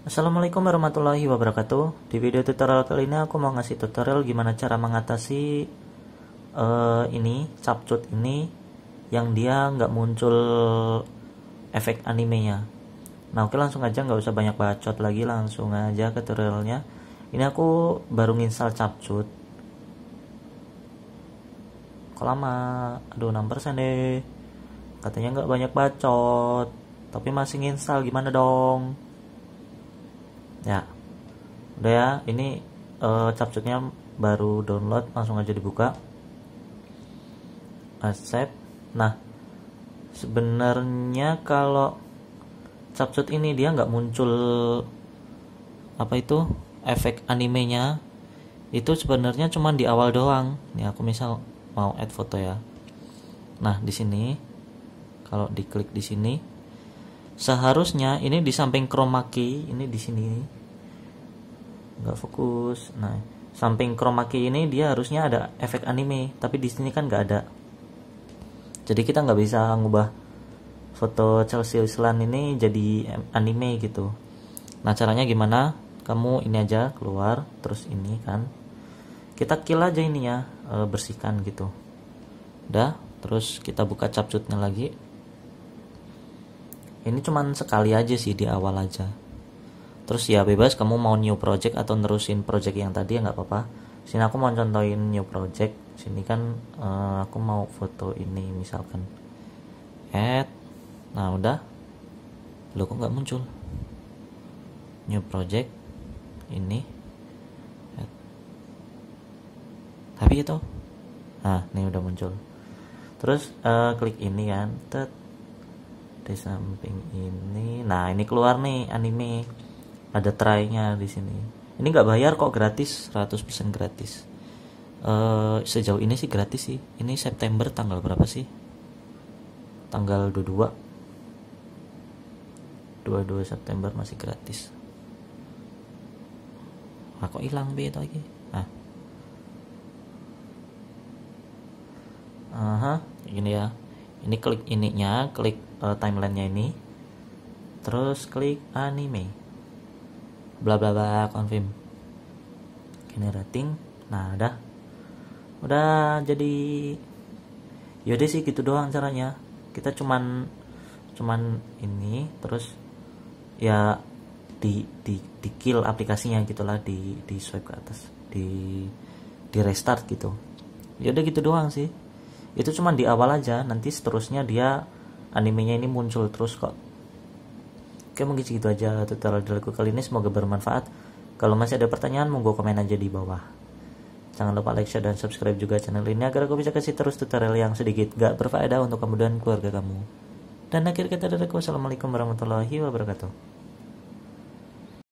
Assalamualaikum warahmatullahi wabarakatuh Di video tutorial kali ini aku mau ngasih tutorial gimana cara mengatasi uh, ini capcut ini yang dia nggak muncul efek animenya Nah oke langsung aja nggak usah banyak bacot lagi langsung aja ke tutorialnya Ini aku baru nginstall capcut Kok lama? Aduh 6% deh Katanya nggak banyak bacot Tapi masih nginstall gimana dong? ya udah ya ini uh, capcutnya baru download langsung aja dibuka accept nah sebenarnya kalau capcut ini dia nggak muncul apa itu efek animenya itu sebenarnya cuman di awal doang ya aku misal mau add foto ya nah di sini kalau diklik di sini seharusnya ini di samping chroma key ini di sini nggak fokus nah samping chroma key ini dia harusnya ada efek anime tapi di sini kan nggak ada jadi kita nggak bisa ngubah foto Chelsea Island ini jadi anime gitu nah caranya gimana kamu ini aja keluar terus ini kan kita kill aja ini ya eh, bersihkan gitu udah terus kita buka capcutnya lagi ini cuman sekali aja sih di awal aja terus ya bebas kamu mau new project atau nerusin project yang tadi ya nggak apa-apa sini aku mau contohin new project sini kan uh, aku mau foto ini misalkan add nah udah lo kok nggak muncul new project ini add. tapi itu nah ini udah muncul terus uh, klik ini kan tet di samping ini nah ini keluar nih anime ada try-nya di sini ini nggak bayar kok gratis 100% gratis uh, sejauh ini sih gratis sih ini September tanggal berapa sih tanggal 22 22 September masih gratis aku ah, kok hilang be lagi ah aha uh ya ini klik ininya klik uh, timelinenya ini terus klik anime bla bla bla confirm generating nah udah udah jadi yaudah sih gitu doang caranya kita cuman cuman ini terus ya di di di kill aplikasinya gitulah di di swipe ke atas di di restart gitu yaudah gitu doang sih itu cuma di awal aja nanti seterusnya dia animenya ini muncul terus kok oke mungkin segitu aja tutorial dari aku kali ini semoga bermanfaat kalau masih ada pertanyaan monggo komen aja di bawah jangan lupa like share dan subscribe juga channel ini agar aku bisa kasih terus tutorial yang sedikit gak berfaedah untuk kamu dan keluarga kamu dan akhir kata dari aku assalamualaikum warahmatullahi wabarakatuh